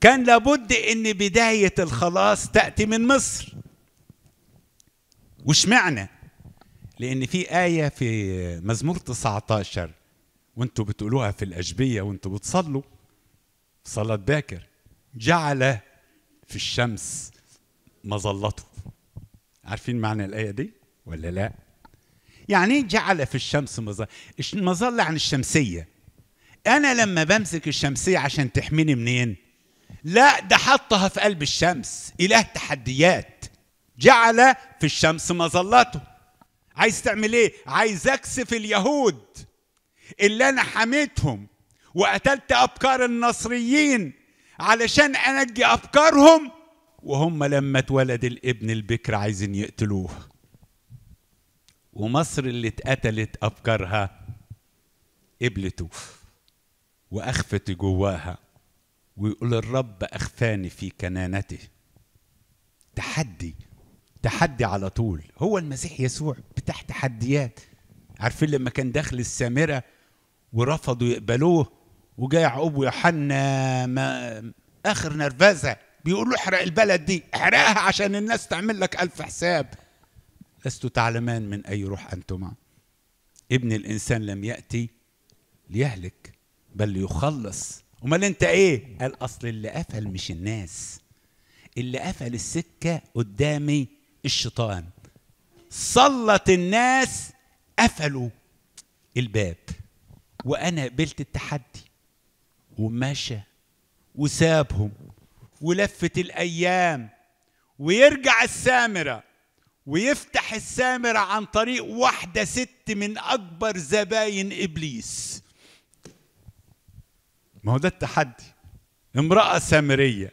كان لابد ان بدايه الخلاص تاتي من مصر واشمعنى لان في ايه في مزمور 19 وانتوا بتقولوها في الاجبيه وانتوا بتصلوا صلاه باكر جعل في الشمس مظلته عارفين معنى الايه دي ولا لا يعني ايه جعل في الشمس مظله المظله عن الشمسيه انا لما بمسك الشمسيه عشان تحميني منين لا ده حطها في قلب الشمس إله تحديات جعل في الشمس مظلته عايز تعمل ايه عايز اكسف اليهود اللي انا حميتهم وقتلت افكار النصريين علشان انجي افكارهم وهم لما اتولد الابن البكر عايزين يقتلوه ومصر اللي اتقتلت افكارها قبلته واخفت جواها ويقول الرب أخفاني في كنانته تحدي تحدي على طول هو المسيح يسوع بتاع تحديات عارفين لما كان داخل السامرة ورفضوا يقبلوه وجاء يعقوب ويوحنا اخر نرفزه بيقولوا احرق البلد دي احرقها عشان الناس تعمل لك الف حساب لست تعلمان من اي روح انتما ابن الانسان لم ياتي ليهلك بل ليخلص امال انت ايه قال اصل اللي قفل مش الناس اللي قفل السكه قدامي الشيطان سلط الناس قفلوا الباب وانا قبلت التحدي ومشى وسابهم ولفت الايام ويرجع السامره ويفتح السامره عن طريق واحده ست من اكبر زباين ابليس ما هو ده التحدي امرأة سامرية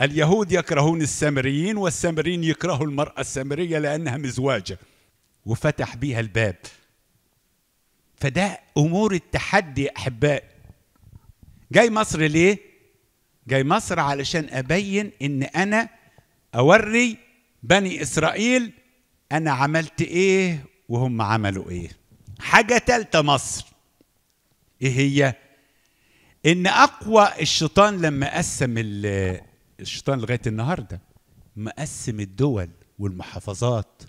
اليهود يكرهون السامريين والسامريين يكرهوا المرأة السامرية لأنها مزواجة وفتح بيها الباب فده أمور التحدي أحبائي جاي مصر ليه؟ جاي مصر علشان أبين إن أنا أوري بني إسرائيل أنا عملت إيه وهم عملوا إيه حاجة تالتة مصر إيه هي؟ ان اقوى الشيطان لما قسم الشيطان لغايه النهارده مقسم الدول والمحافظات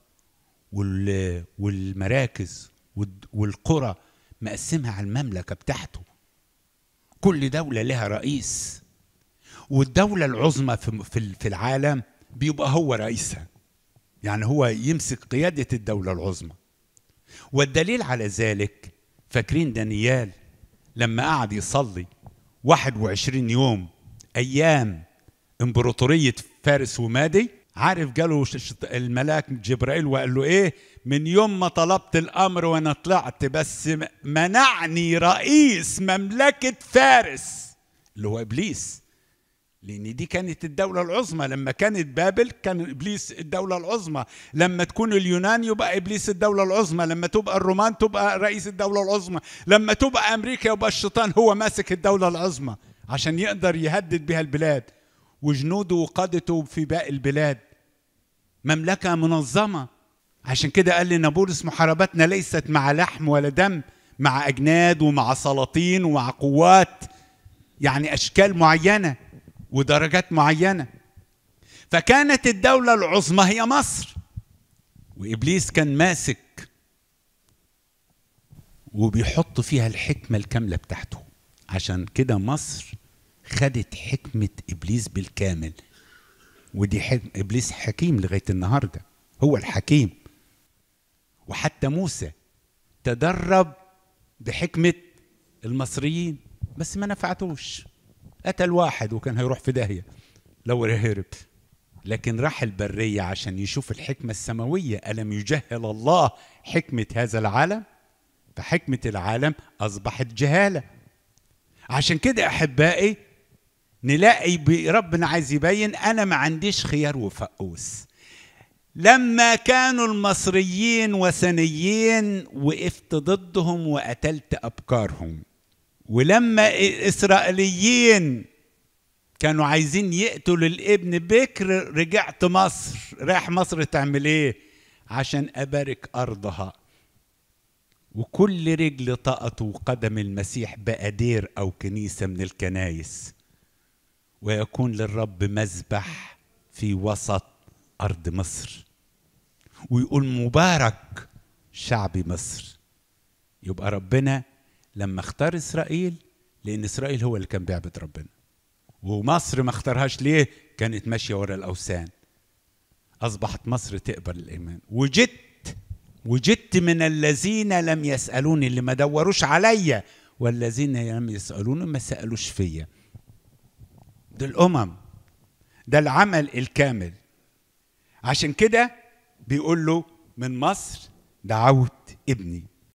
والمراكز والقرى مقسمها على المملكه بتاعته كل دوله لها رئيس والدوله العظمى في العالم بيبقى هو رئيسها يعني هو يمسك قياده الدوله العظمى والدليل على ذلك فاكرين دانيال لما قعد يصلي 21 يوم ايام امبراطوريه فارس ومادي عارف جاله الملاك جبرائيل وقال له ايه من يوم ما طلبت الامر وانا طلعت بس منعني رئيس مملكه فارس اللي هو ابليس لان دي كانت الدوله العظمى لما كانت بابل كان ابليس الدوله العظمى لما تكون اليونان يبقى ابليس الدوله العظمى لما تبقى الرومان تبقى رئيس الدوله العظمى لما تبقى امريكا يبقى الشيطان هو ماسك الدوله العظمى عشان يقدر يهدد بها البلاد وجنوده وقادته في باقي البلاد مملكه منظمه عشان كده قال لنا بولس محاربتنا ليست مع لحم ولا دم مع اجناد ومع سلاطين ومع قوات يعني اشكال معينه ودرجات معينه فكانت الدوله العظمى هي مصر وابليس كان ماسك وبيحط فيها الحكمه الكامله بتاعته عشان كده مصر خدت حكمه ابليس بالكامل ودي حكم ابليس حكيم لغايه النهارده هو الحكيم وحتى موسى تدرب بحكمه المصريين بس ما نفعتوش قتل واحد وكان هيروح في داهيه لو هرب لكن راح البريه عشان يشوف الحكمه السماويه الم يجهل الله حكمه هذا العالم فحكمه العالم اصبحت جهاله عشان كده احبائي نلاقي ربنا عايز يبين انا ما عنديش خيار وفقوس لما كانوا المصريين وثنيين وقفت ضدهم وقتلت ابكارهم ولما الإسرائيليين كانوا عايزين يقتلوا الابن بكر رجعت مصر رايح مصر تعمل ايه عشان أبارك أرضها وكل رجل طأته قدم المسيح بقى دير أو كنيسة من الكنايس ويكون للرب مذبح في وسط أرض مصر ويقول مبارك شعب مصر يبقى ربنا لما اختار اسرائيل لان اسرائيل هو اللي كان بيعبد ربنا ومصر ما اختارهاش ليه كانت ماشيه ورا الاوثان اصبحت مصر تقبل الايمان وجدت وجدت من الذين لم يسالوني اللي ما دوروش عليا والذين لم يسالوني ما سالوش فيا ده الامم ده العمل الكامل عشان كده بيقول له من مصر دعوت ابني